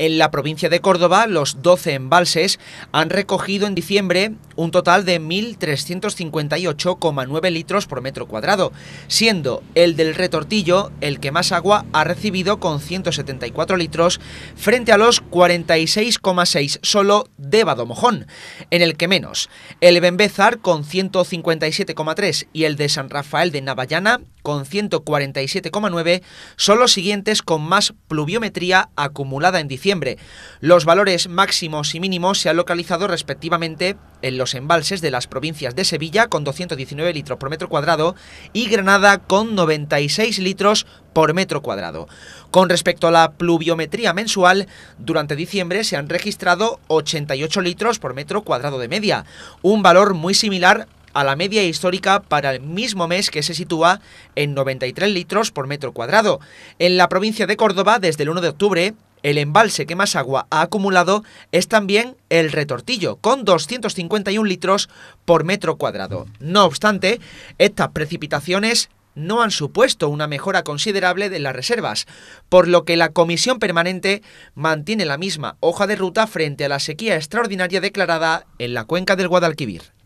En la provincia de Córdoba, los 12 embalses han recogido en diciembre un total de 1.358,9 litros por metro cuadrado, siendo el del retortillo el que más agua ha recibido con 174 litros frente a los 46,6 solo de Badomojón, en el que menos, el Bembezar con 157,3 y el de San Rafael de Navallana con 147,9 son los siguientes con más pluviometría acumulada en diciembre. Los valores máximos y mínimos se han localizado respectivamente en los embalses de las provincias de Sevilla con 219 litros por metro cuadrado y Granada con 96 litros por metro cuadrado. Con respecto a la pluviometría mensual, durante diciembre se han registrado 88 litros por metro cuadrado de media, un valor muy similar a la media histórica para el mismo mes que se sitúa en 93 litros por metro cuadrado. En la provincia de Córdoba, desde el 1 de octubre, el embalse que más agua ha acumulado es también el retortillo, con 251 litros por metro cuadrado. No obstante, estas precipitaciones no han supuesto una mejora considerable de las reservas, por lo que la Comisión Permanente mantiene la misma hoja de ruta frente a la sequía extraordinaria declarada en la cuenca del Guadalquivir.